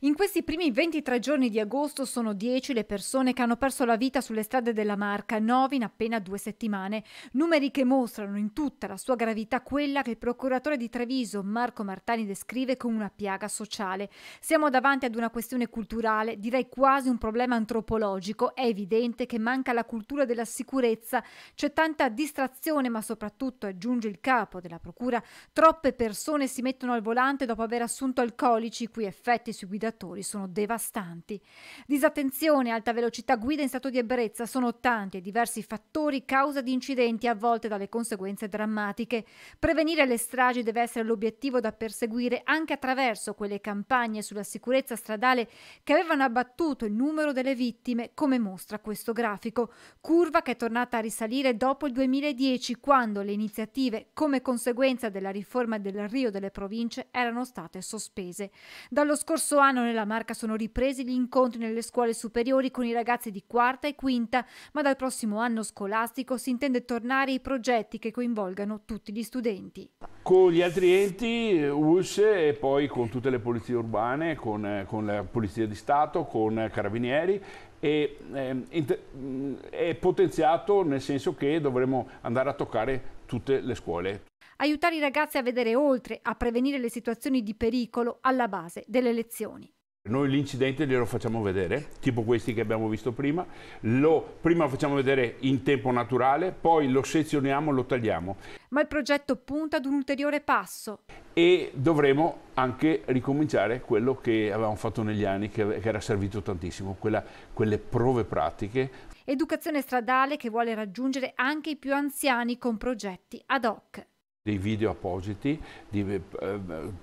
In questi primi 23 giorni di agosto sono 10 le persone che hanno perso la vita sulle strade della Marca, 9 in appena due settimane, numeri che mostrano in tutta la sua gravità quella che il procuratore di Treviso Marco Martani descrive come una piaga sociale. Siamo davanti ad una questione culturale, direi quasi un problema antropologico, è evidente che manca la cultura della sicurezza, c'è tanta distrazione ma soprattutto, aggiunge il capo della procura, troppe persone si mettono al volante dopo aver assunto alcolici, cui effetti sui guidatori guidatori sono devastanti. Disattenzione, alta velocità, guida in stato di ebbrezza sono tanti e diversi fattori causa di incidenti a volte dalle conseguenze drammatiche. Prevenire le stragi deve essere l'obiettivo da perseguire anche attraverso quelle campagne sulla sicurezza stradale che avevano abbattuto il numero delle vittime, come mostra questo grafico, curva che è tornata a risalire dopo il 2010 quando le iniziative come conseguenza della riforma del Rio delle province erano state sospese. Dallo scorso anno quest'anno nella Marca sono ripresi gli incontri nelle scuole superiori con i ragazzi di quarta e quinta, ma dal prossimo anno scolastico si intende tornare ai progetti che coinvolgano tutti gli studenti. Con gli altri enti, ULS e poi con tutte le polizie urbane, con, con la Polizia di Stato, con Carabinieri e, eh, è potenziato nel senso che dovremo andare a toccare tutte le scuole aiutare i ragazzi a vedere oltre, a prevenire le situazioni di pericolo alla base delle lezioni. Noi l'incidente glielo facciamo vedere, tipo questi che abbiamo visto prima, lo prima facciamo vedere in tempo naturale, poi lo sezioniamo, lo tagliamo. Ma il progetto punta ad un ulteriore passo. E dovremo anche ricominciare quello che avevamo fatto negli anni, che, che era servito tantissimo, quella, quelle prove pratiche. Educazione stradale che vuole raggiungere anche i più anziani con progetti ad hoc dei video appositi, di, eh, eh,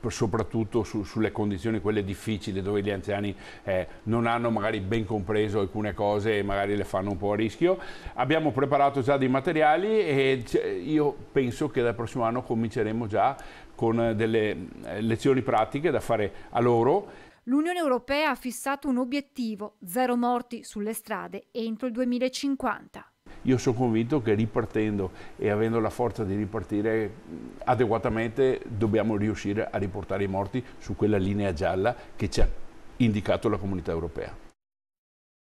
soprattutto su, sulle condizioni quelle difficili dove gli anziani eh, non hanno magari ben compreso alcune cose e magari le fanno un po' a rischio. Abbiamo preparato già dei materiali e io penso che dal prossimo anno cominceremo già con eh, delle eh, lezioni pratiche da fare a loro. L'Unione Europea ha fissato un obiettivo, zero morti sulle strade entro il 2050 io sono convinto che ripartendo e avendo la forza di ripartire adeguatamente dobbiamo riuscire a riportare i morti su quella linea gialla che ci ha indicato la comunità europea.